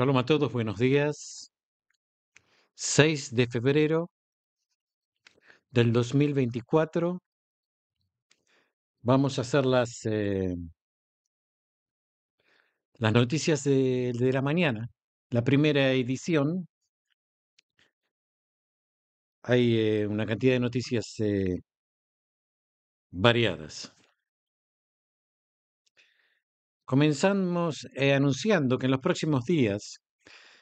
Shalom a todos, buenos días. 6 de febrero del 2024. Vamos a hacer las, eh, las noticias de, la mañana. La primera edición. Hay eh, una cantidad de noticias eh, variadas. Comenzamos eh, anunciando que en los próximos días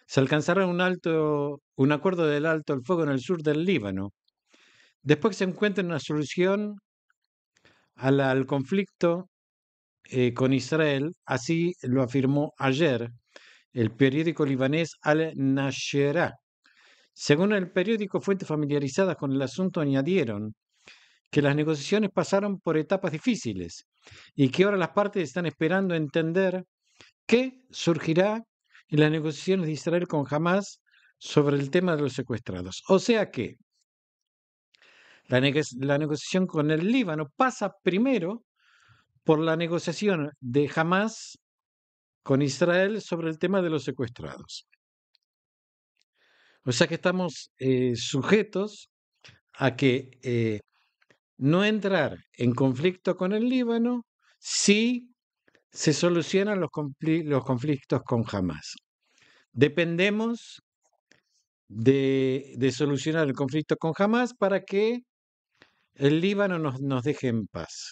se alcanzará un, alto, un acuerdo del alto el fuego en el sur del Líbano. Después se encuentra una solución al, conflicto eh, con Israel, así lo afirmó ayer el periódico libanés Al-Nashera. Según el periódico, fuentes familiarizadas con el asunto añadieron que las negociaciones pasaron por etapas difíciles y que ahora las partes están esperando entender qué surgirá en las negociaciones de Israel con Hamas sobre el tema de los secuestrados. O sea que la, negociación con el Líbano pasa primero por la negociación de Hamas con Israel sobre el tema de los secuestrados. O sea que estamos eh, sujetos a que eh, no entrar en conflicto con el Líbano si se solucionan los, los conflictos con Hamas. Dependemos de, solucionar el conflicto con Hamas para que el Líbano nos, nos deje en paz.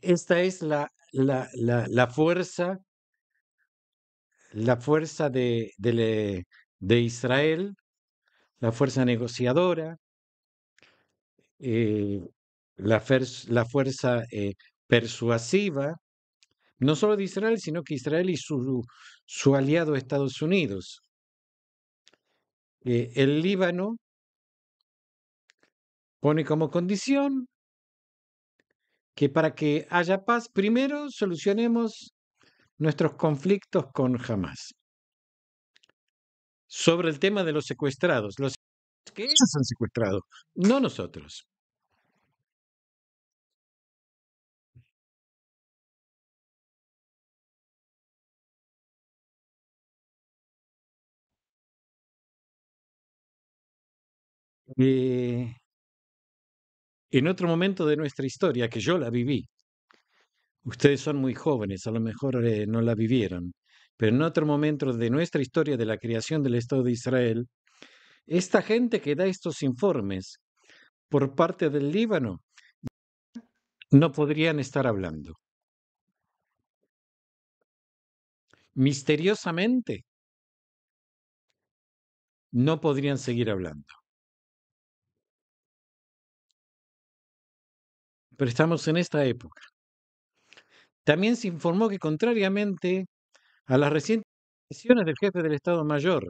Esta es la, la, fuerza, la fuerza de, Israel, la fuerza negociadora, eh, la, fuerza eh, persuasiva, no solo de Israel, sino que Israel y su, su aliado Estados Unidos. Eh, el Líbano pone como condición que para que haya paz, primero solucionemos nuestros conflictos con Hamas. Sobre el tema de los secuestrados, los que ellos han secuestrado, no nosotros. Eh, en otro momento de nuestra historia, que yo la viví, ustedes son muy jóvenes, a lo mejor eh, no la vivieron, pero en otro momento de nuestra historia de la creación del Estado de Israel, esta gente que da estos informes por parte del Líbano no podrían estar hablando. Misteriosamente, no podrían seguir hablando. pero estamos en esta época. También se informó que contrariamente a las recientes decisiones del jefe del Estado Mayor,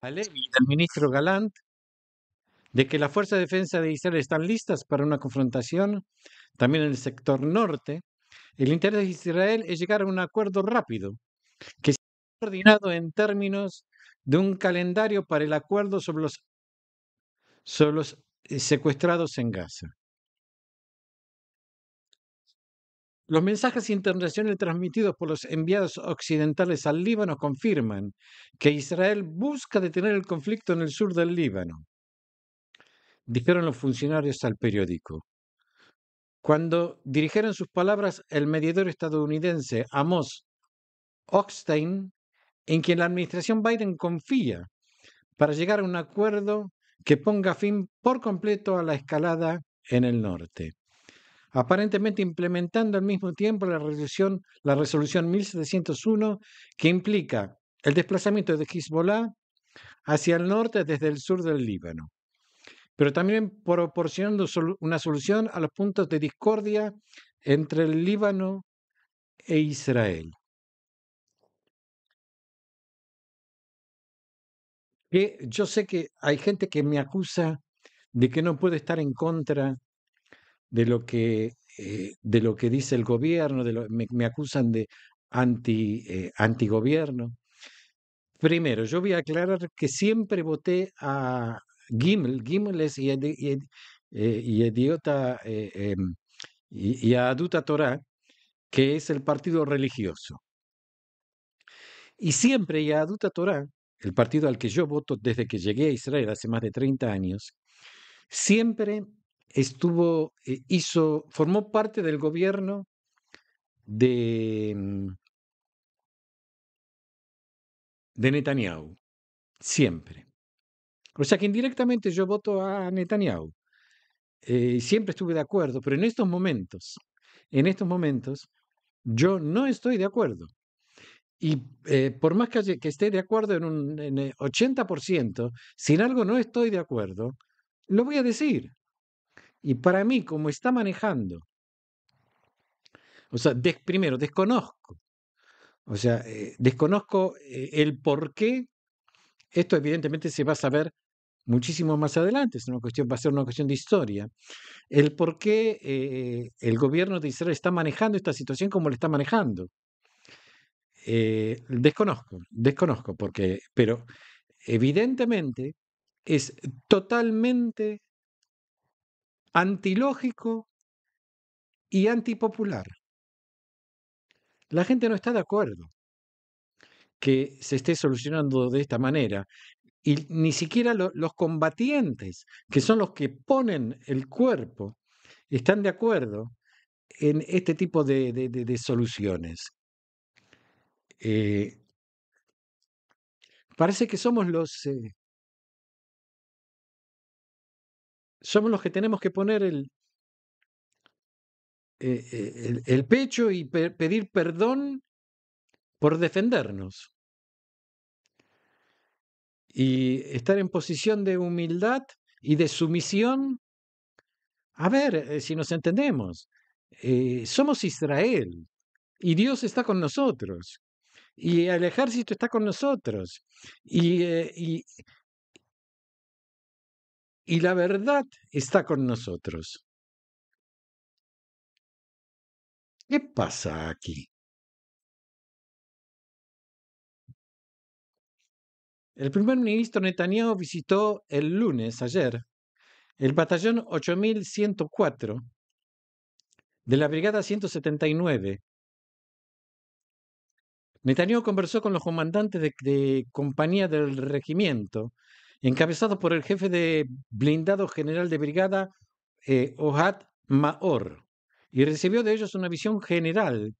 Alevi, y del ministro Galant, de que las fuerzas de defensa de Israel están listas para una confrontación, también en el sector norte, el interés de Israel es llegar a un acuerdo rápido, que ha coordinado en términos de un calendario para el acuerdo sobre los, sobre los eh, secuestrados en Gaza. Los mensajes internacionales transmitidos por los enviados occidentales al Líbano confirman que Israel busca detener el conflicto en el sur del Líbano, dijeron los funcionarios al periódico. Cuando dirigieron sus palabras, el mediador estadounidense Amos Hochstein, en quien la administración Biden confía para llegar a un acuerdo que ponga fin por completo a la escalada en el norte aparentemente implementando al mismo tiempo la resolución, la resolución 1701 que implica el desplazamiento de Hezbollah hacia el norte desde el sur del Líbano, pero también proporcionando una solución a los puntos de discordia entre el Líbano e Israel. yo sé que hay gente que me acusa de que no puede estar en contra de lo que, eh, de lo que dice el gobierno, me, acusan de anti, eh, antigobierno. Primero, yo voy a aclarar que siempre voté a Gimel. Gimel es eh, em, y, idiota y, a Aduta Torah, que es el partido religioso. Y siempre y a Duta Torah, el partido al que yo voto desde que llegué a Israel hace más de 30 años, siempre estuvo, eh, hizo, formó parte del gobierno mm, de, Netanyahu, siempre. O sea que indirectamente yo voto a Netanyahu. Eh, siempre estuve de acuerdo, pero en estos momentos, en estos momentos, yo no estoy de acuerdo. Y eh, por más que, esté de acuerdo en un 80%, si en algo no estoy de acuerdo, lo voy a decir. Y para mí, como está manejando, o sea, primero, desconozco, o sea, eh, desconozco eh, el por qué, esto evidentemente se va a saber muchísimo más adelante, es una cuestión, va a ser una cuestión de historia, el por qué eh, el gobierno de Israel está manejando esta situación como la está manejando. desconozco, desconozco, porque, pero evidentemente es totalmente antilógico y antipopular. La gente no está de acuerdo que se esté solucionando de esta manera. Y ni siquiera los combatientes, que son los que ponen el cuerpo, están de acuerdo en este tipo de, soluciones. Eh, parece que somos los, eh, somos los que tenemos que poner el, eh, eh, el, pecho y pedir perdón por defendernos. Y estar en posición de humildad y de sumisión. A ver eh, si nos entendemos. somos Israel y Dios está con nosotros y el ejército está con nosotros y, y la verdad está con nosotros. ¿Qué pasa aquí? El primer ministro Netanyahu visitó el lunes, ayer, el batallón 8104 de la Brigada 179. Netanyahu conversó con los comandantes de, de compañía del regimiento encabezado por el jefe de blindado general de brigada, eh, Ohad Maor, y recibió de ellos una visión general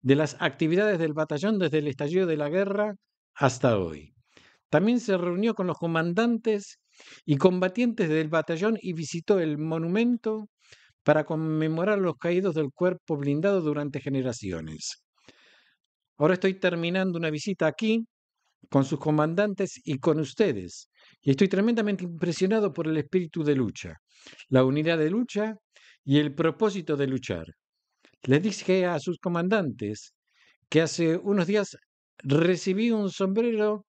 de las actividades del batallón desde el estallido de la guerra hasta hoy. También se reunió con los comandantes y combatientes del batallón y visitó el monumento para conmemorar los caídos del cuerpo blindado durante generaciones. Ahora estoy terminando una visita aquí con sus comandantes y con ustedes. Y estoy tremendamente impresionado por el espíritu de lucha, la unidad de lucha y el propósito de luchar. Les dije a sus comandantes que hace unos días recibí un sombrero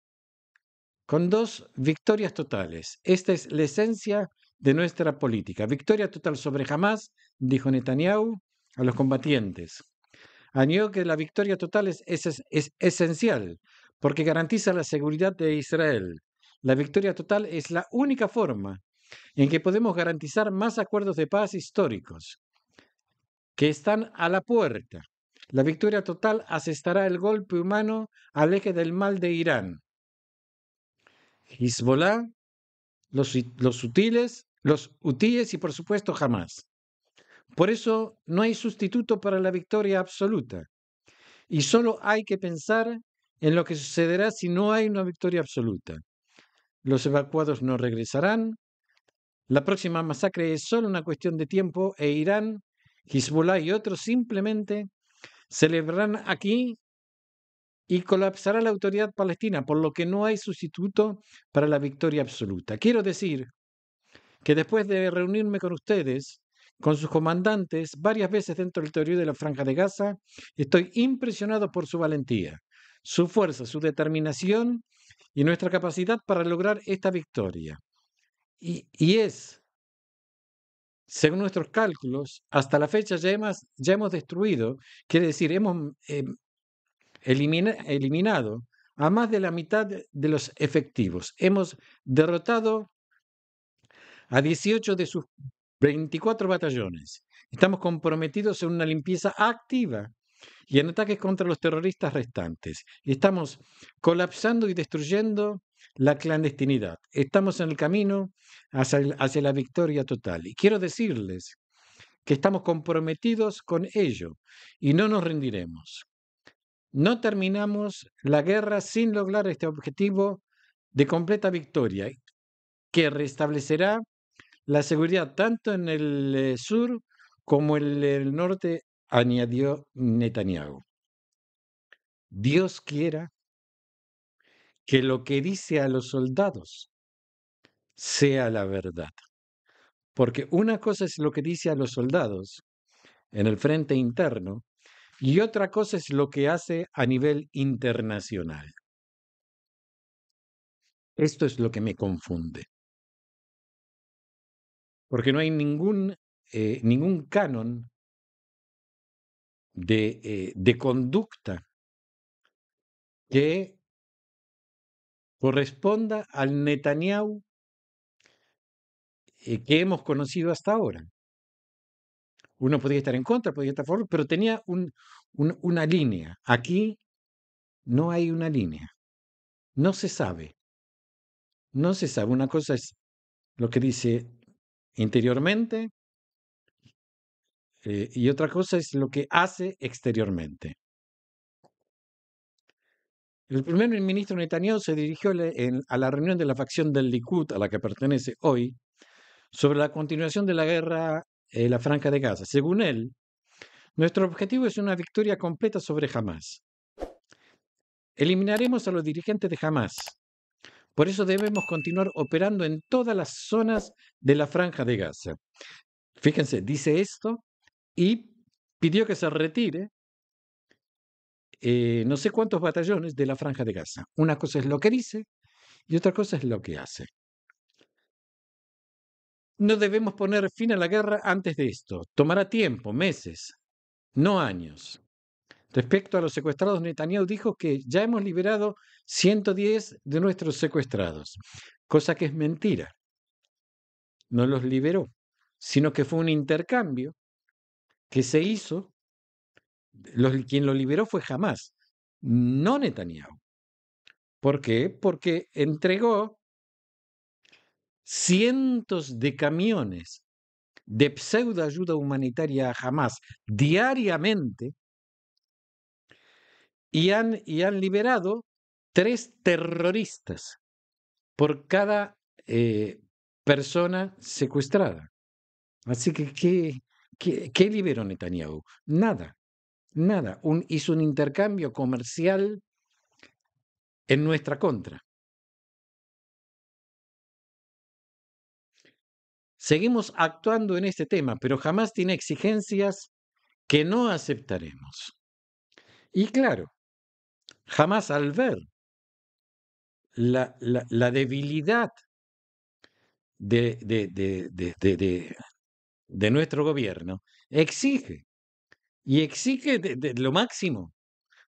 con dos victorias totales. Esta es la esencia de nuestra política. Victoria total sobre jamás, dijo Netanyahu a los combatientes. Añadió que la victoria total es, es esencial porque garantiza la seguridad de Israel. La victoria total es la única forma en que podemos garantizar más acuerdos de paz históricos que están a la puerta. La victoria total asestará el golpe humano al eje del mal de Irán. Hezbollah, los, sutiles, los hutíes y por supuesto jamás. Por eso no hay sustituto para la victoria absoluta. Y solo hay que pensar en lo que sucederá si no hay una victoria absoluta. Los evacuados no regresarán. La próxima masacre es solo una cuestión de tiempo e Irán, Hezbollah y otros simplemente celebrarán aquí y colapsará la autoridad palestina, por lo que no hay sustituto para la victoria absoluta. Quiero decir que después de reunirme con ustedes, con sus comandantes, varias veces dentro del territorio de la Franja de Gaza, estoy impresionado por su valentía su fuerza, su determinación y nuestra capacidad para lograr esta victoria. Y, es, según nuestros cálculos, hasta la fecha ya hemos, ya destruido, quiere decir, hemos eh, eliminado a más de la mitad de los efectivos. Hemos derrotado a 18 de sus 24 batallones. Estamos comprometidos en una limpieza activa y en ataques contra los terroristas restantes. estamos colapsando y destruyendo la clandestinidad. Estamos en el camino hacia, hacia la victoria total. Y quiero decirles que estamos comprometidos con ello y no nos rendiremos. No terminamos la guerra sin lograr este objetivo de completa victoria que restablecerá la seguridad tanto en el eh, sur como en el norte añadió Netanyahu. Dios quiera que lo que dice a los soldados sea la verdad. Porque una cosa es lo que dice a los soldados en el frente interno y otra cosa es lo que hace a nivel internacional. Esto es lo que me confunde. Porque no hay ningún, eh, ningún canon eh, de, conducta que corresponda al Netanyahu eh, que hemos conocido hasta ahora. Uno podría estar en contra, podía estar a favor, pero tenía una línea. Aquí no hay una línea. No se sabe. No se sabe. Una cosa es lo que dice interiormente eh, y otra cosa es lo que hace exteriormente. El primer ministro Netanyahu se dirigió a la reunión de la facción del Likud, a la que pertenece hoy, sobre la continuación de la guerra en eh, la Franja de Gaza. Según él, nuestro objetivo es una victoria completa sobre Hamas. Eliminaremos a los dirigentes de Hamas. Por eso debemos continuar operando en todas las zonas de la Franja de Gaza. Fíjense, dice esto y pidió que se retire eh, no sé cuántos batallones de la franja de Gaza. Una cosa es lo que dice y otra cosa es lo que hace. No debemos poner fin a la guerra antes de esto. Tomará tiempo, meses, no años. Respecto a los secuestrados, Netanyahu dijo que ya hemos liberado 110 de nuestros secuestrados, cosa que es mentira. No los liberó, sino que fue un intercambio que se hizo, quien lo liberó fue jamás, no Netanyahu. ¿Por qué? Porque entregó cientos de camiones de pseudo ayuda humanitaria a Hamas diariamente y han, han liberado tres terroristas por cada eh, persona secuestrada. Así que qué, ¿Qué, liberó Netanyahu? Nada, nada. hizo un intercambio comercial en nuestra contra. Seguimos actuando en este tema, pero jamás tiene exigencias que no aceptaremos. Y claro, jamás al ver la, la, debilidad de, de, de, de nuestro gobierno exige, y exige lo máximo.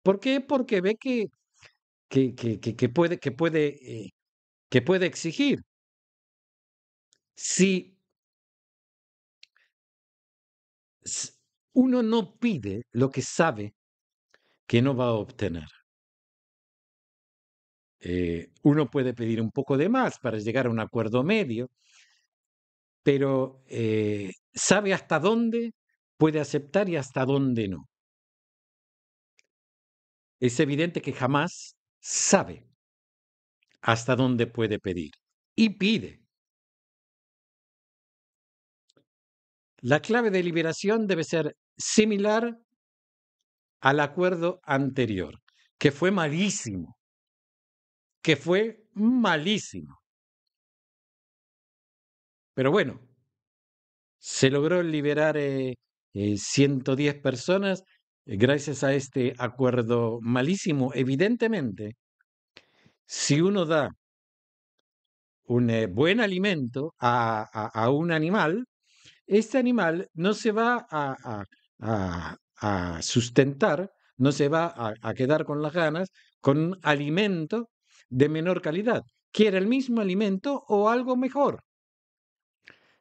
¿Por qué? Porque ve que, que, que, puede, que, puede, que puede eh, exigir. Si uno no pide lo que sabe que no va a obtener. Eh, uno puede pedir un poco de más para llegar a un acuerdo medio, pero eh, sabe hasta dónde puede aceptar y hasta dónde no. Es evidente que jamás sabe hasta dónde puede pedir y pide. La clave de liberación debe ser similar al acuerdo anterior, que fue malísimo, que fue malísimo. Pero bueno, se logró liberar 110 eh, eh, personas eh, gracias a este acuerdo malísimo. Evidentemente, si uno da un buen alimento a, un animal, este animal no se va a, a sustentar, no se va a quedar con las ganas con un alimento de menor calidad. Quiere el mismo alimento o algo mejor.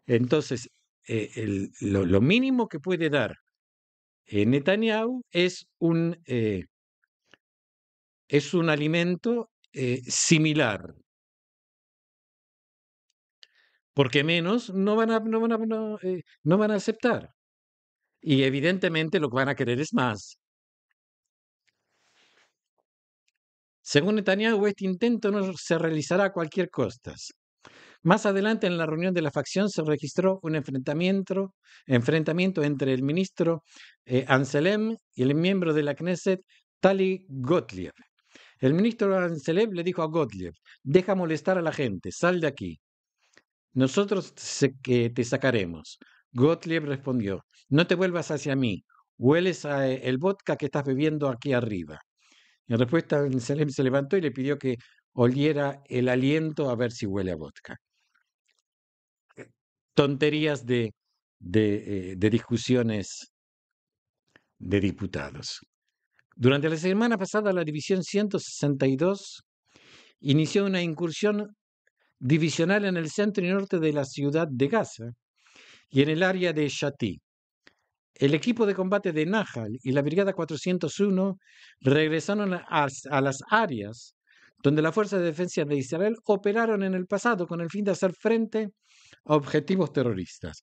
Entonces, eh, lo, mínimo que puede dar eh, Netanyahu es un, eh, es un alimento similar. Porque menos no van a, no van a aceptar. Y evidentemente lo que van a querer es más. Según Netanyahu, este intento no se realizará a cualquier costa. Más adelante en la reunión de la facción se registró un enfrentamiento, entre el ministro eh, Anselem y el miembro de la Knesset Tali Gottlieb. El ministro Anselem le dijo a Gottlieb, deja molestar a la gente, sal de aquí. Nosotros eh, te sacaremos. Gottlieb respondió, no te vuelvas hacia mí, hueles a eh, el vodka que estás bebiendo aquí arriba. En respuesta, Anselem se levantó y le pidió que oliera el aliento a ver si huele a vodka tonterías de, eh, de, discusiones de diputados. Durante la semana pasada, la División 162 inició una incursión divisional en el centro y norte de la ciudad de Gaza y en el área de Shati. El equipo de combate de Nahal y la Brigada 401 regresaron a, las áreas donde las fuerzas de defensa de Israel operaron en el pasado con el fin de hacer frente objetivos terroristas.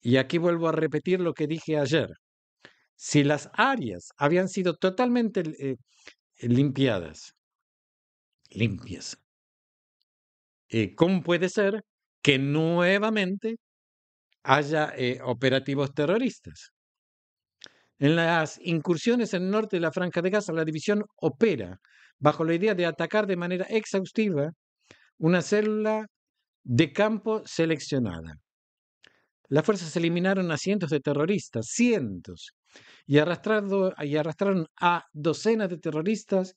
Y aquí vuelvo a repetir lo que dije ayer. Si las áreas habían sido totalmente eh, eh, limpiadas, limpias, eh, ¿cómo puede ser que nuevamente haya operativos terroristas? En las incursiones en el norte de la Franja de Gaza, la división opera bajo la idea de atacar de manera exhaustiva una célula de campo seleccionada. Las fuerzas eliminaron a cientos de terroristas, cientos, y, arrastraron a docenas de terroristas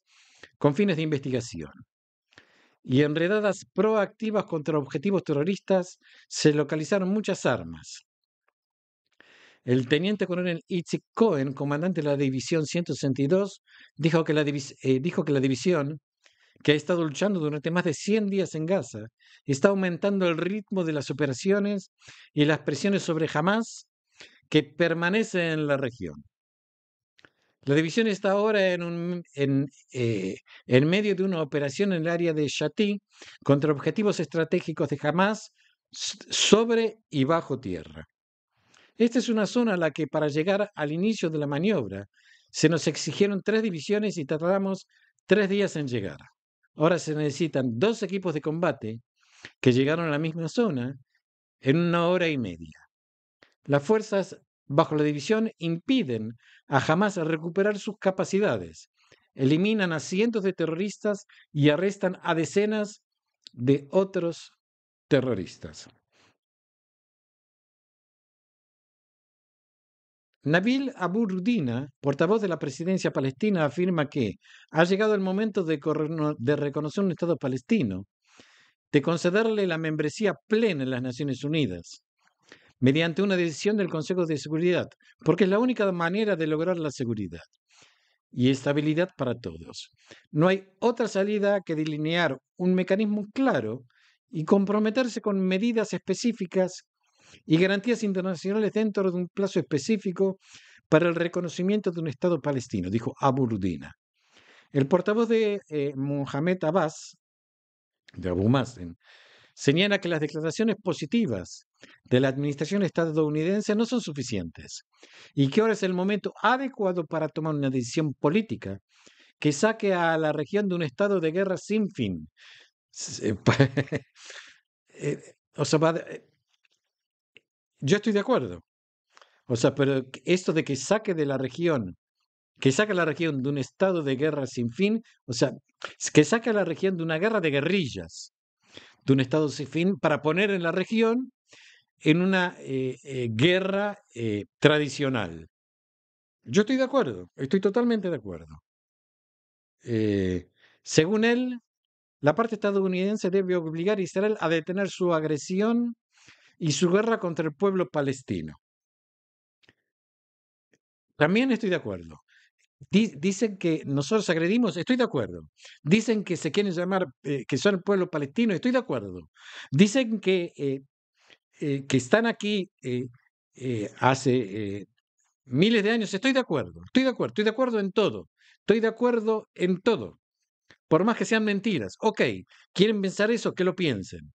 con fines de investigación. Y en redadas proactivas contra objetivos terroristas se localizaron muchas armas. El teniente coronel Itzik Cohen, comandante de la División 162, dijo que eh, dijo que la división que ha estado luchando durante más de 100 días en Gaza. Está aumentando el ritmo de las operaciones y las presiones sobre Hamas que permanece en la región. La división está ahora en, en, eh, en medio de una operación en el área de Shatí contra objetivos estratégicos de Hamas sobre y bajo tierra. Esta es una zona a la que para llegar al inicio de la maniobra se nos exigieron tres divisiones y tardamos tres días en llegar. Ahora se necesitan dos equipos de combate que llegaron a la misma zona en una hora y media. Las fuerzas bajo la división impiden a Hamas recuperar sus capacidades, eliminan a cientos de terroristas y arrestan a decenas de otros terroristas. Nabil Abu Rudina, portavoz de la presidencia palestina, afirma que ha llegado el momento de reconocer un Estado palestino, de concederle la membresía plena en las Naciones Unidas, mediante una decisión del Consejo de Seguridad, porque es la única manera de lograr la seguridad y estabilidad para todos. No hay otra salida que delinear un mecanismo claro y comprometerse con medidas específicas y garantías internacionales dentro de un plazo específico para el reconocimiento de un Estado palestino, dijo Rudina. El portavoz de eh, Mohamed Abbas, de Abu Mazen, señala que las declaraciones positivas de la administración estadounidense no son suficientes y que ahora es el momento adecuado para tomar una decisión política que saque a la región de un estado de guerra sin fin. Eh, eh, o sea, yo estoy de acuerdo. O sea, pero esto de que saque de la región, que saque la región de un estado de guerra sin fin, o sea, que saque la región de una guerra de guerrillas, de un estado sin fin, para poner en la región en una eh, eh, guerra eh, tradicional. Yo estoy de acuerdo, estoy totalmente de acuerdo. según él, la parte estadounidense debe obligar a Israel a detener su agresión y su guerra contra el pueblo palestino. También estoy de acuerdo. Dicen que nosotros agredimos, estoy de acuerdo. Dicen que se quieren llamar, eh, que son el pueblo palestino, estoy de acuerdo. Dicen que, eh, eh, que están aquí hace miles de años, estoy de acuerdo, estoy de acuerdo, estoy de acuerdo en todo, estoy de acuerdo en todo. Por más que sean mentiras, ok, quieren pensar eso, que lo piensen.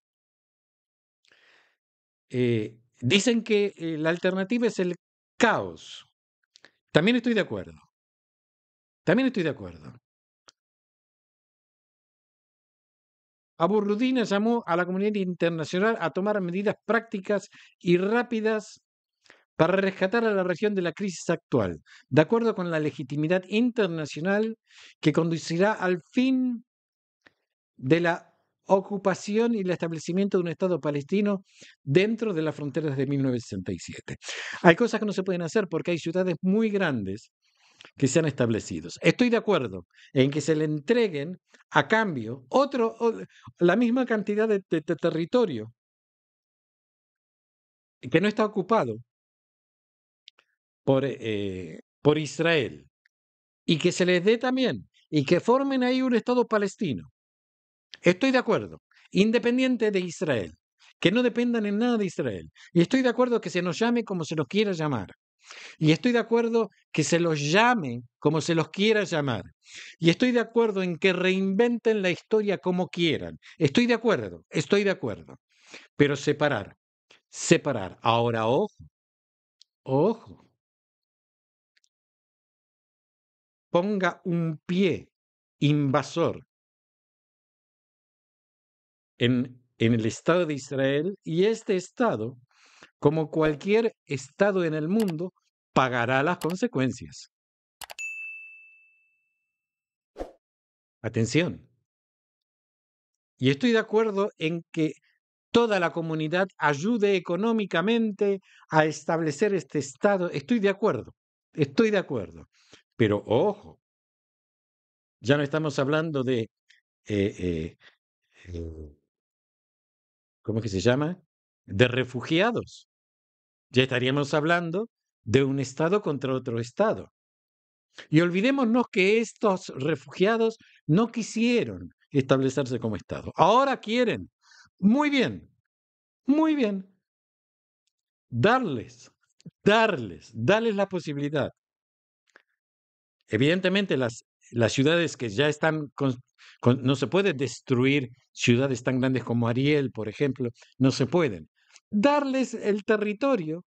Eh, dicen que eh, la alternativa es el caos. También estoy de acuerdo. También estoy de acuerdo. Aburrudina llamó a la comunidad internacional a tomar medidas prácticas y rápidas para rescatar a la región de la crisis actual, de acuerdo con la legitimidad internacional que conducirá al fin de la ocupación y el establecimiento de un Estado palestino dentro de las fronteras de 1967. Hay cosas que no se pueden hacer porque hay ciudades muy grandes que se han establecido. Estoy de acuerdo en que se le entreguen a cambio otro, la misma cantidad de, territorio que no está ocupado por, eh, por Israel y que se les dé también y que formen ahí un Estado palestino Estoy de acuerdo, independiente de Israel, que no dependan en nada de Israel. Y estoy de acuerdo que se nos llame como se los quiera llamar. Y estoy de acuerdo que se los llame como se los quiera llamar. Y estoy de acuerdo en que reinventen la historia como quieran. Estoy de acuerdo, estoy de acuerdo. Pero separar, separar. Ahora, ojo, ojo. Ponga un pie invasor en, el Estado de Israel y este Estado, como cualquier Estado en el mundo, pagará las consecuencias. Atención. Y estoy de acuerdo en que toda la comunidad ayude económicamente a establecer este Estado. Estoy de acuerdo, estoy de acuerdo. Pero ojo, ya no estamos hablando de eh, eh, eh, ¿cómo que se llama? De refugiados. Ya estaríamos hablando de un Estado contra otro Estado. Y olvidémonos que estos refugiados no quisieron establecerse como Estado. Ahora quieren. Muy bien, muy bien. Darles, darles, darles la posibilidad. Evidentemente las, las ciudades que ya están no se puede destruir ciudades tan grandes como Ariel, por ejemplo, no se pueden. Darles el territorio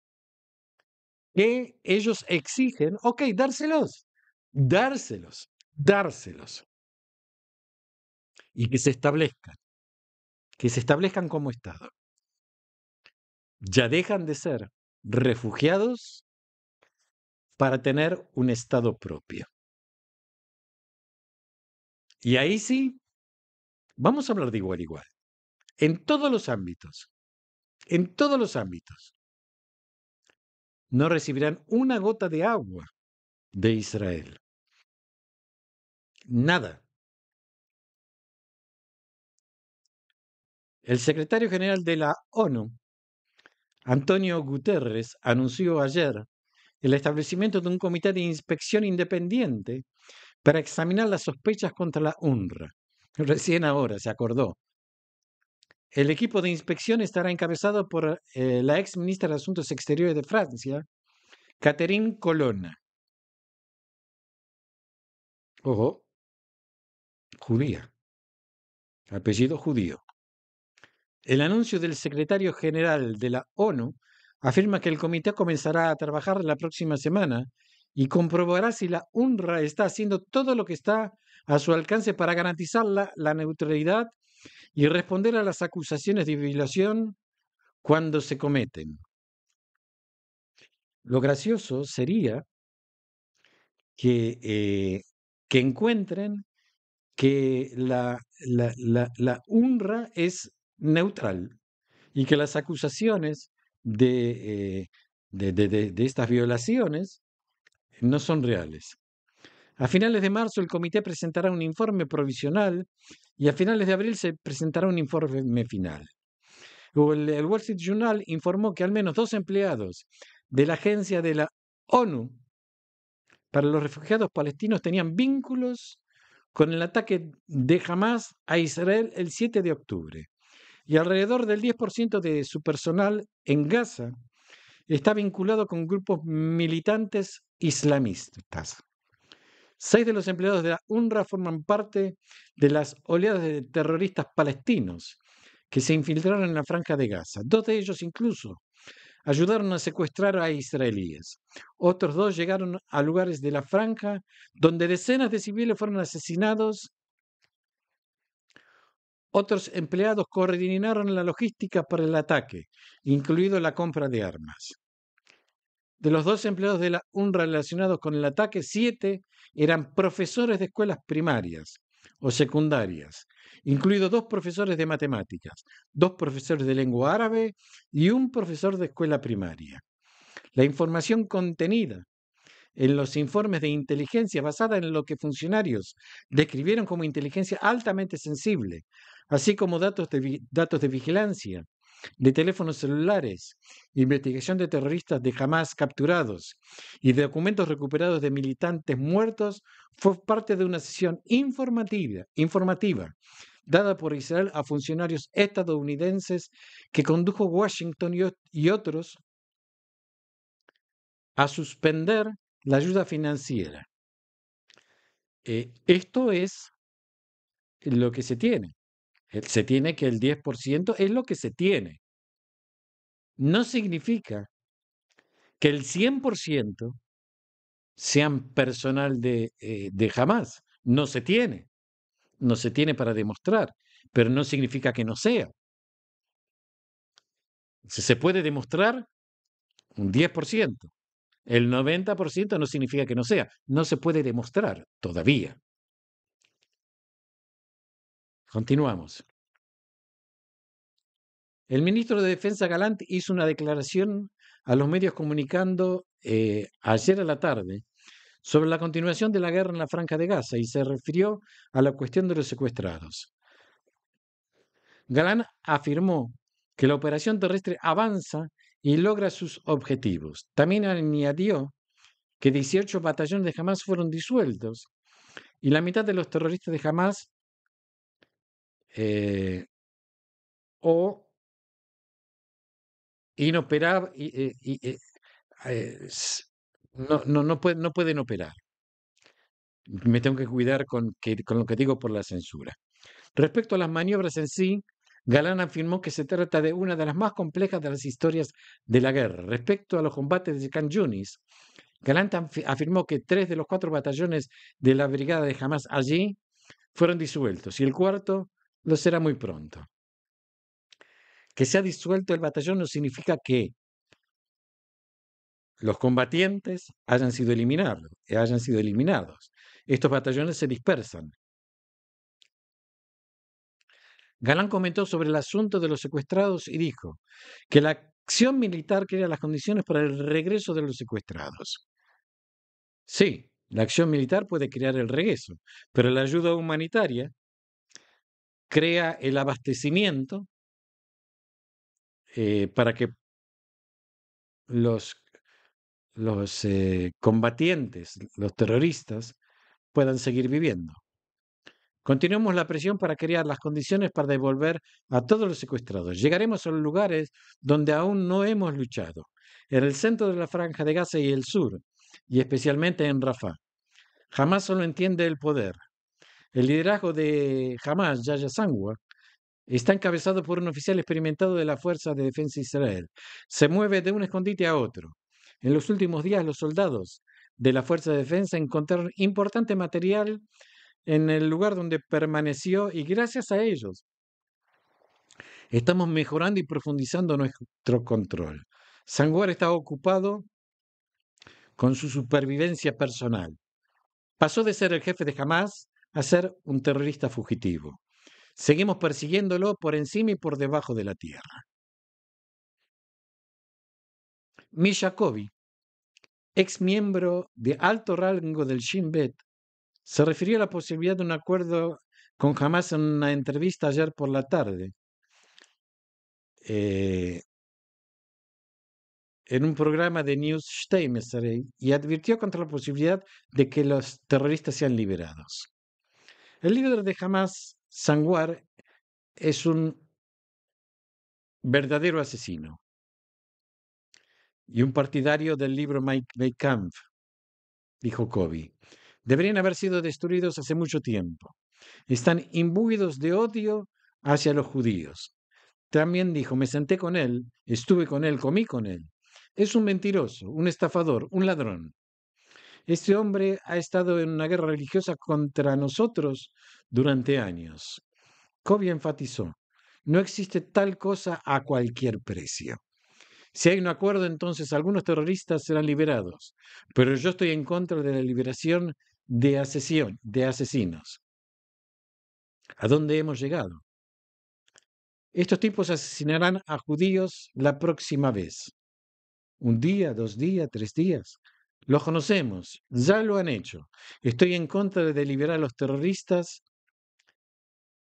que ellos exigen, ok, dárselos, dárselos, dárselos. Y que se establezcan, que se establezcan como Estado. Ya dejan de ser refugiados para tener un Estado propio. Y ahí sí, vamos a hablar de igual, igual. En todos los ámbitos. En todos los ámbitos. No recibirán una gota de agua de Israel. Nada. El secretario general de la ONU, Antonio Guterres, anunció ayer el establecimiento de un comité de inspección independiente para examinar las sospechas contra la UNRWA. Recién ahora se acordó. El equipo de inspección estará encabezado por eh, la ex ministra de Asuntos Exteriores de Francia, Catherine Colonna. Ojo, judía. Apellido judío. El anuncio del secretario general de la ONU afirma que el comité comenzará a trabajar la próxima semana y comprobará si la UNRWA está haciendo todo lo que está a su alcance para garantizar la, neutralidad y responder a las acusaciones de violación cuando se cometen. Lo gracioso sería que, eh, que encuentren que la, la, UNRWA es neutral y que las acusaciones de, eh, de estas violaciones no son reales. A finales de marzo el comité presentará un informe provisional y a finales de abril se presentará un informe final. El Wall Street Journal informó que al menos dos empleados de la agencia de la ONU para los refugiados palestinos tenían vínculos con el ataque de Hamas a Israel el 7 de octubre. Y alrededor del 10% de su personal en Gaza está vinculado con grupos militantes islamistas. Seis de los empleados de la UNRWA forman parte de las oleadas de terroristas palestinos que se infiltraron en la franja de Gaza. Dos de ellos incluso ayudaron a secuestrar a israelíes. Otros dos llegaron a lugares de la franja donde decenas de civiles fueron asesinados. Otros empleados coordinaron la logística para el ataque, incluido la compra de armas. De los dos empleados de la UNRWA relacionados con el ataque, 7 eran profesores de escuelas primarias o secundarias, incluidos dos profesores de matemáticas, dos profesores de lengua árabe y un profesor de escuela primaria. La información contenida en los informes de inteligencia basada en lo que funcionarios describieron como inteligencia altamente sensible, así como datos de vigilancia de teléfonos celulares, investigación de terroristas de jamás capturados y de documentos recuperados de militantes muertos fue parte de una sesión informativa, informativa dada por Israel a funcionarios estadounidenses que condujo Washington y otros a suspender la ayuda financiera. Eh, esto es lo que se tiene. Se tiene que el 10% es lo que se tiene. No significa que el 100% sean personal eh, de, jamás. No se tiene. No se tiene para demostrar, pero no significa que no sea. Se puede demostrar un 10%. El 90% no significa que no sea. No se puede demostrar todavía. Continuamos. El ministro de Defensa Galán hizo una declaración a los medios comunicando eh, ayer a la tarde sobre la continuación de la guerra en la Franja de Gaza y se refirió a la cuestión de los secuestrados. Galán afirmó que la operación terrestre avanza y logra sus objetivos. También añadió que 18 batallones de Hamas fueron disueltos y la mitad de los terroristas de Hamas eh, o inoperar, eh, eh, no, no, no, no pueden operar. Me tengo que cuidar con, que, con lo que digo por la censura. Respecto a las maniobras en sí, Galán afirmó que se trata de una de las más complejas de las historias de la guerra. Respecto a los combates de Can Yunis, Galán afirmó que tres de los cuatro batallones de la brigada de Hamas allí fueron disueltos y el cuarto lo será muy pronto. Que se ha disuelto el batallón no significa que los combatientes hayan sido eliminados, eh, hayan sido eliminados. Estos batallones se dispersan. Galán comentó sobre el asunto de los secuestrados y dijo que la acción militar crea las condiciones para el regreso de los secuestrados. Sí, la acción militar puede crear el regreso, pero la ayuda humanitaria crea el abastecimiento eh, para que los, los eh, combatientes, los terroristas, puedan seguir viviendo. Continuamos la presión para crear las condiciones para devolver a todos los secuestrados. Llegaremos a los lugares donde aún no hemos luchado, en el centro de la franja de Gaza y el sur, y especialmente en Rafah. Jamás solo entiende el poder, el liderazgo de Hamas, Yaya Sangwar está encabezado por un oficial experimentado de la Fuerza de Defensa de Israel. Se mueve de un escondite a otro. En los últimos días, los soldados de la Fuerza de Defensa encontraron importante material en el lugar donde permaneció y gracias a ellos estamos mejorando y profundizando nuestro control. Sanguar está ocupado con su supervivencia personal. Pasó de ser el jefe de Hamas a ser un terrorista fugitivo. Seguimos persiguiéndolo por encima y por debajo de la tierra. Mishakovi, ex miembro de alto rango del Shin Bet, se refirió a la posibilidad de un acuerdo con Hamas en una entrevista ayer por la tarde. Eh, en un programa de News eh, y advirtió contra la posibilidad de que los terroristas sean liberados. El líder de Hamas, Sanwar, es un verdadero asesino y un partidario del libro Mike Kampf, dijo Kobe. Deberían haber sido destruidos hace mucho tiempo. Están imbuidos de odio hacia los judíos. También dijo, me senté con él, estuve con él, comí con él. Es un mentiroso, un estafador, un ladrón. Este hombre ha estado en una guerra religiosa contra nosotros durante años. Kobe enfatizó, no existe tal cosa a cualquier precio. Si hay un acuerdo, entonces algunos terroristas serán liberados, pero yo estoy en contra de la liberación de, de asesinos. ¿A dónde hemos llegado? Estos tipos asesinarán a judíos la próxima vez. Un día, dos días, tres días. Los conocemos, ya lo han hecho. Estoy en contra de liberar a los terroristas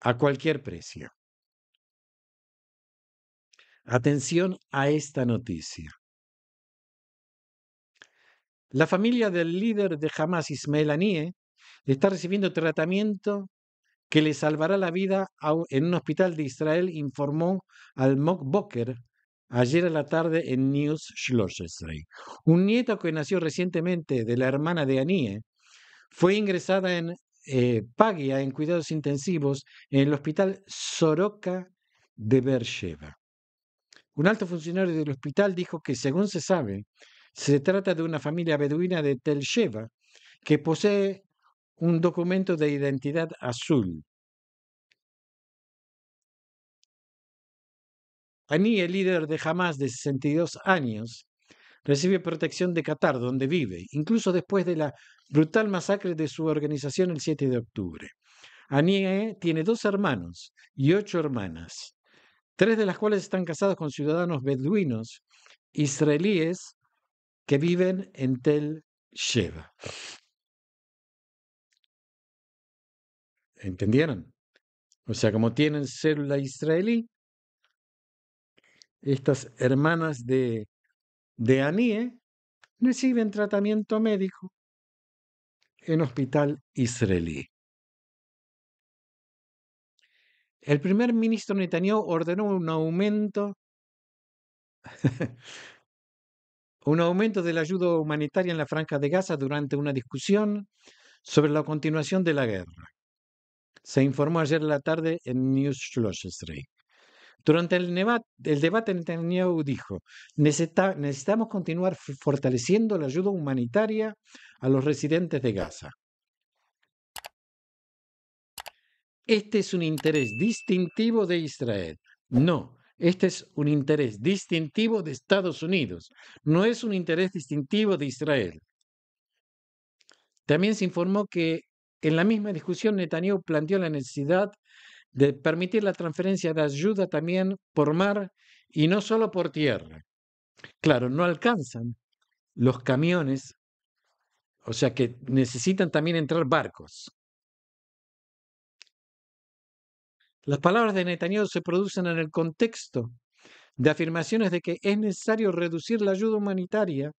a cualquier precio. Atención a esta noticia. La familia del líder de Hamas, Ismael Anie, está recibiendo tratamiento que le salvará la vida en un hospital de Israel, informó al Mokboker ayer a la tarde en News Un nieto que nació recientemente de la hermana de Anie ¿eh? fue ingresada en eh, Pagia en cuidados intensivos en el hospital Soroka de Bercheva. Un alto funcionario del hospital dijo que, según se sabe, se trata de una familia beduina de Tel Sheva que posee un documento de identidad azul Aní, el líder de Hamas de 62 años, recibe protección de Qatar, donde vive, incluso después de la brutal masacre de su organización el 7 de octubre. Aní tiene dos hermanos y ocho hermanas, tres de las cuales están casadas con ciudadanos beduinos israelíes que viven en Tel Sheva. ¿Entendieron? O sea, como tienen célula israelí, estas hermanas de, de Anie reciben tratamiento médico en hospital israelí. El primer ministro Netanyahu ordenó un aumento, un aumento de la ayuda humanitaria en la franja de Gaza durante una discusión sobre la continuación de la guerra. Se informó ayer la tarde en News durante el, debate, Netanyahu dijo, necesitamos continuar fortaleciendo la ayuda humanitaria a los residentes de Gaza. Este es un interés distintivo de Israel. No, este es un interés distintivo de Estados Unidos. No es un interés distintivo de Israel. También se informó que en la misma discusión Netanyahu planteó la necesidad de permitir la transferencia de ayuda también por mar y no solo por tierra. Claro, no alcanzan los camiones, o sea que necesitan también entrar barcos. Las palabras de Netanyahu se producen en el contexto de afirmaciones de que es necesario reducir la ayuda humanitaria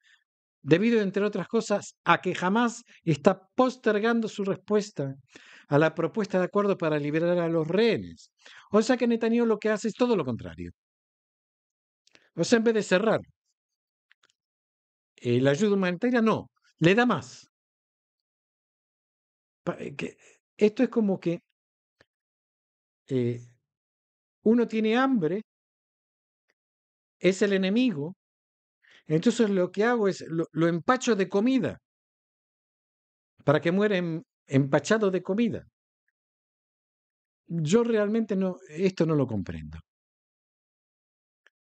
debido, entre otras cosas, a que jamás está postergando su respuesta a la propuesta de acuerdo para liberar a los rehenes. O sea que Netanyahu lo que hace es todo lo contrario. O sea, en vez de cerrar eh, la ayuda humanitaria, no, le da más. Eh, esto es como que eh, uno tiene hambre, es el enemigo, entonces lo que hago es lo, empacho de comida para que mueran empachado de comida. Yo realmente no, esto no lo comprendo.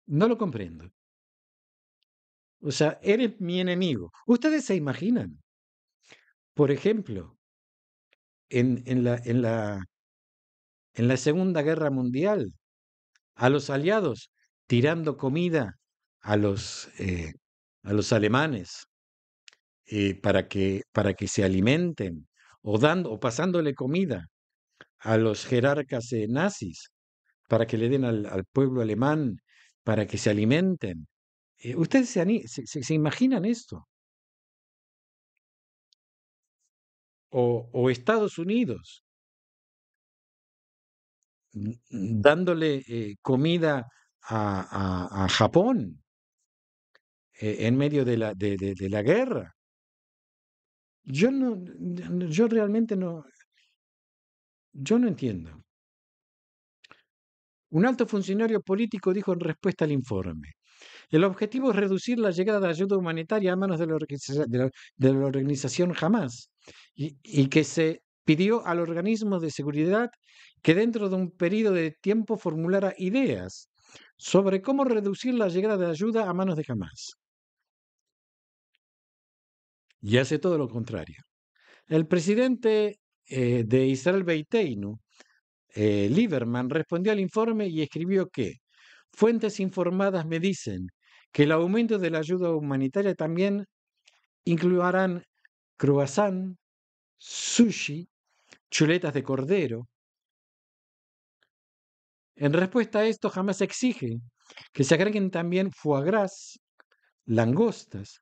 No lo comprendo. O sea, eres mi enemigo. Ustedes se imaginan, por ejemplo, en, en, la, en, la, en la Segunda Guerra Mundial, a los aliados tirando comida a los, eh, a los alemanes eh, para, que, para que se alimenten o, dando, o pasándole comida a los jerarcas eh, nazis para que le den al, pueblo alemán, para que se alimenten. Eh, ¿Ustedes se, imaginan esto? O, Estados Unidos mm, mm, dándole eh, comida a, Japón en medio de la, de la guerra. Yo no, yo realmente no, yo no entiendo. Un alto funcionario político dijo en respuesta al informe, el objetivo es reducir la llegada de ayuda humanitaria a manos de la, organización jamás y, y, que se pidió al organismo de seguridad que dentro de un periodo de tiempo formulara ideas sobre cómo reducir la llegada de ayuda a manos de Hamas y hace todo lo contrario. El presidente eh, de Israel Beiteinu, eh, Lieberman, respondió al informe y escribió que fuentes informadas me dicen que el aumento de la ayuda humanitaria también incluirán croissant, sushi, chuletas de cordero. En respuesta a esto, jamás exige que se agreguen también foie gras, langostas,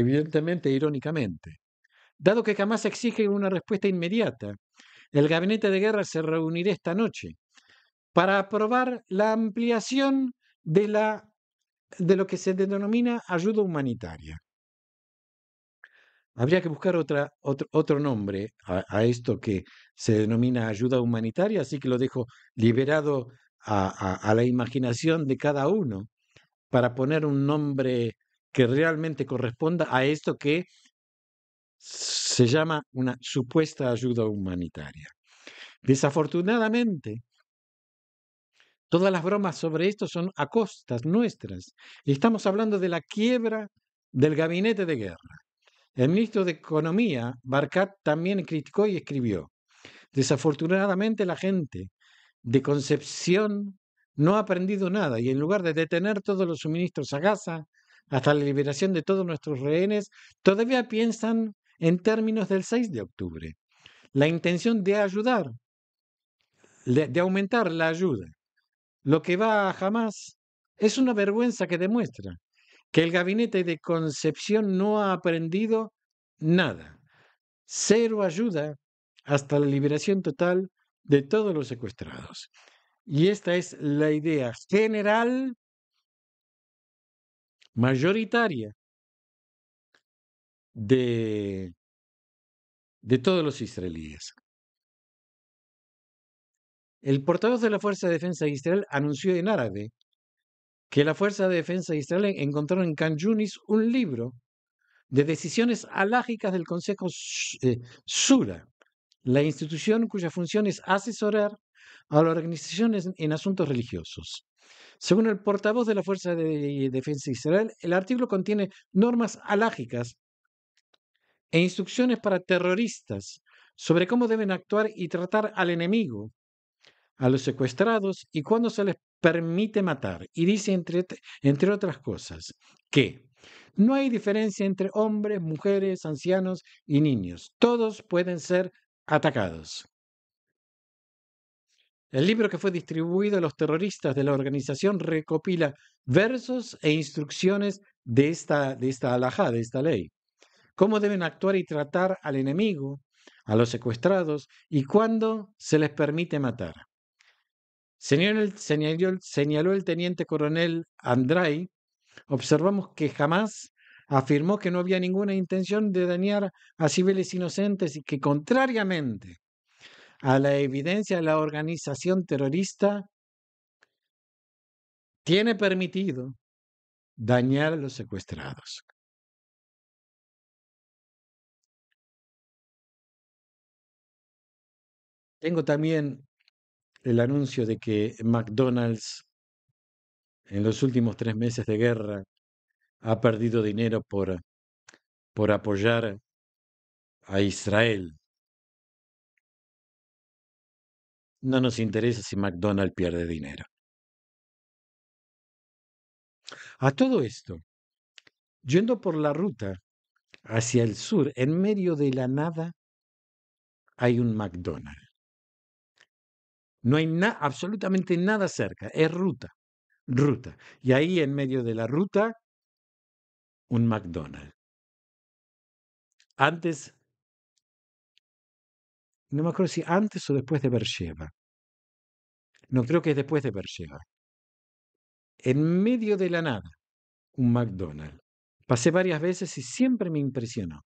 evidentemente irónicamente. Dado que jamás exige una respuesta inmediata, el gabinete de guerra se reunirá esta noche para aprobar la ampliación de, lo que se denomina ayuda humanitaria. Habría que buscar otro, nombre a, esto que se denomina ayuda humanitaria, así que lo dejo liberado a la imaginación de cada uno para poner un nombre que realmente corresponda a esto que se llama una supuesta ayuda humanitaria. Desafortunadamente, todas las bromas sobre esto son a costas nuestras. Estamos hablando de la quiebra del gabinete de guerra. El ministro de Economía, Barcat, también criticó y escribió, desafortunadamente la gente de Concepción no ha aprendido nada y en lugar de detener todos los suministros a Gaza, hasta la liberación de todos nuestros rehenes, todavía piensan en términos del 6 de octubre. La intención de ayudar, de aumentar la ayuda, lo que va a jamás es una vergüenza que demuestra que el gabinete de Concepción no ha aprendido nada. Cero ayuda hasta la liberación total de todos los secuestrados. Y esta es la idea general mayoritaria de, de todos los israelíes. El portavoz de la Fuerza de Defensa de Israel anunció en árabe que la Fuerza de Defensa de Israel encontró en Can Yunis un libro de decisiones alágicas del Consejo Sura, eh, la institución cuya función es asesorar a las organizaciones en asuntos religiosos. Según el portavoz de la Fuerza de Defensa Israel, el artículo contiene normas alágicas e instrucciones para terroristas sobre cómo deben actuar y tratar al enemigo, a los secuestrados y cuándo se les permite matar. Y dice, entre, entre otras cosas, que no hay diferencia entre hombres, mujeres, ancianos y niños. Todos pueden ser atacados. El libro que fue distribuido a los terroristas de la organización recopila versos e instrucciones de esta, de esta de esta ley. Cómo deben actuar y tratar al enemigo, a los secuestrados y cuándo se les permite matar. Señaló, señaló el teniente coronel Andray, observamos que jamás afirmó que no había ninguna intención de dañar a civiles inocentes y que contrariamente a la evidencia de la organización terrorista, tiene permitido dañar a los secuestrados. Tengo también el anuncio de que McDonald's en los últimos tres meses de guerra ha perdido dinero por, por apoyar a Israel. No nos interesa si McDonald's pierde dinero. A todo esto, yendo por la ruta hacia el sur, en medio de la nada, hay un McDonald's. No hay absolutamente nada cerca, es ruta, ruta. Y ahí en medio de la ruta, un McDonald's. Antes no me acuerdo si antes o después de Beersheba. No creo que es después de Beersheba. En medio de la nada, un McDonald's. Pasé varias veces y siempre me impresionó.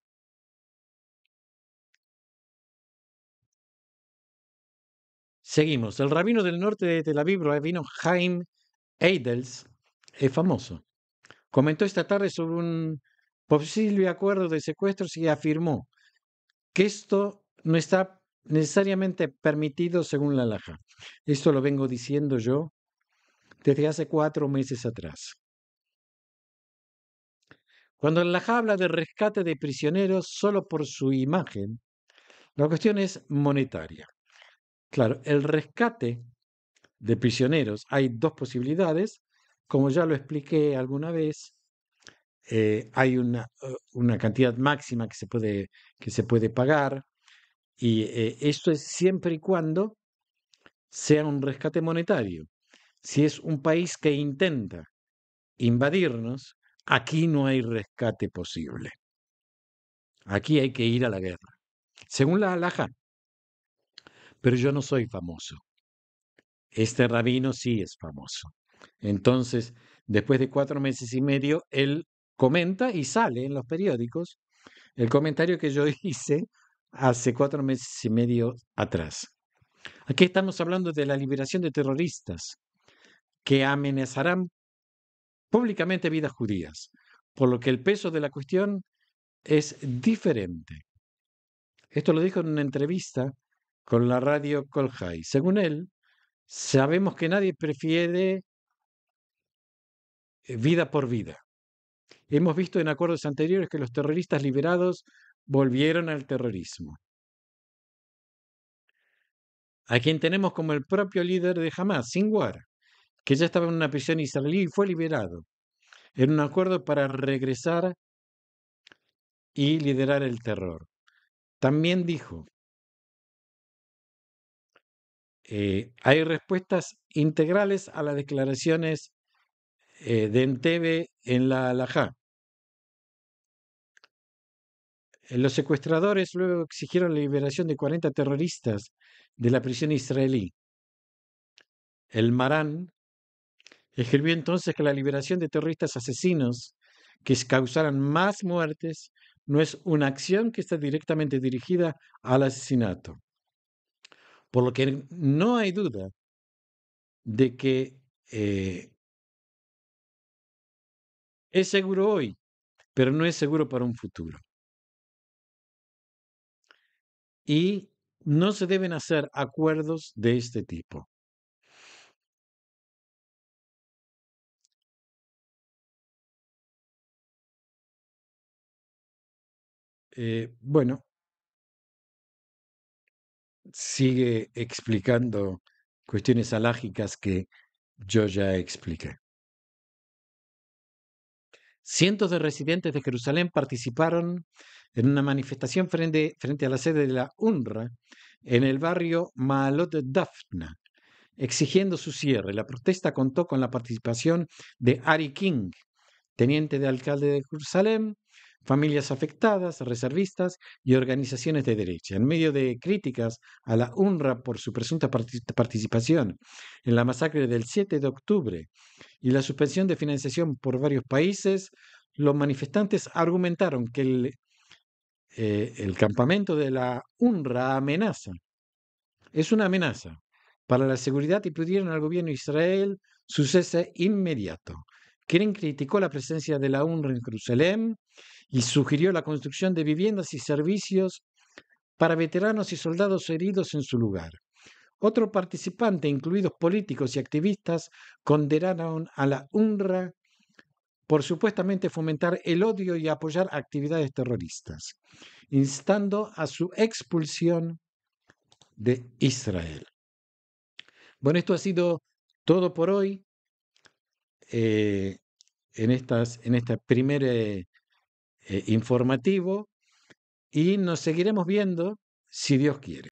Seguimos. El rabino del norte de Tel Aviv, rabino Haim Eidels, es famoso. Comentó esta tarde sobre un posible acuerdo de secuestros y afirmó que esto no está necesariamente permitido según la laja. Esto lo vengo diciendo yo desde hace cuatro meses atrás. Cuando la laja habla de rescate de prisioneros solo por su imagen, la cuestión es monetaria. Claro, el rescate de prisioneros hay dos posibilidades. Como ya lo expliqué alguna vez, eh, hay una, eh, una, cantidad máxima que puede, que se puede pagar y eh, esto es siempre y cuando sea un rescate monetario. Si es un país que intenta invadirnos, aquí no hay rescate posible. Aquí hay que ir a la guerra, según la alhaja. Pero yo no soy famoso. Este rabino sí es famoso. Entonces, después de cuatro meses y medio, él comenta y sale en los periódicos el comentario que yo hice hace cuatro meses y medio atrás. Aquí estamos hablando de la liberación de terroristas que amenazarán públicamente vidas judías, por lo que el peso de la cuestión es diferente. Esto lo dijo en una entrevista con la radio Kolhai. Según él, sabemos que nadie prefiere eh, vida por vida. Hemos visto en acuerdos anteriores que los terroristas liberados volvieron al terrorismo. A quien tenemos como el propio líder de Hamas, Sinwar, que ya estaba en una prisión israelí y fue liberado, en un acuerdo para regresar y liderar el terror. También dijo, eh, hay respuestas integrales a las declaraciones eh, de Entebbe en la Alajá. Eh, los secuestradores luego exigieron la liberación de 40 terroristas de la prisión israelí. El Marán escribió entonces que la liberación de terroristas asesinos que causaran más muertes no es una acción que está directamente dirigida al asesinato. Por lo que no hay duda de que eh, es seguro hoy, pero no es seguro para un futuro y no se deben hacer acuerdos de este tipo. Eh, bueno, sigue explicando cuestiones alágicas que yo ya expliqué. Cientos de residentes de Jerusalén participaron en una manifestación frente, frente a la sede de la UNRWA en el barrio Maalot Dafna, exigiendo su cierre. La protesta contó con la participación de Ari King, teniente de alcalde de Jerusalén, familias afectadas, reservistas y organizaciones de derecha. En medio de críticas a la UNRWA por su presunta participación en la masacre del 7 de octubre y la suspensión de financiación por varios países, los manifestantes argumentaron que el eh, el campamento de la UNRWA amenaza. Es una amenaza para la seguridad y pidieron al gobierno de Israel su cese inmediato. Keren criticó la presencia de la UNRWA en Jerusalén y sugirió la construcción de viviendas y servicios para veteranos y soldados heridos en su lugar. Otro participante, incluidos políticos y activistas, condenaron a la UNRWA por supuestamente fomentar el odio y apoyar actividades terroristas, instando a su expulsión de Israel. Bueno, esto ha sido todo por hoy eh, en, estas, en este primer eh, eh, informativo y nos seguiremos viendo si Dios quiere.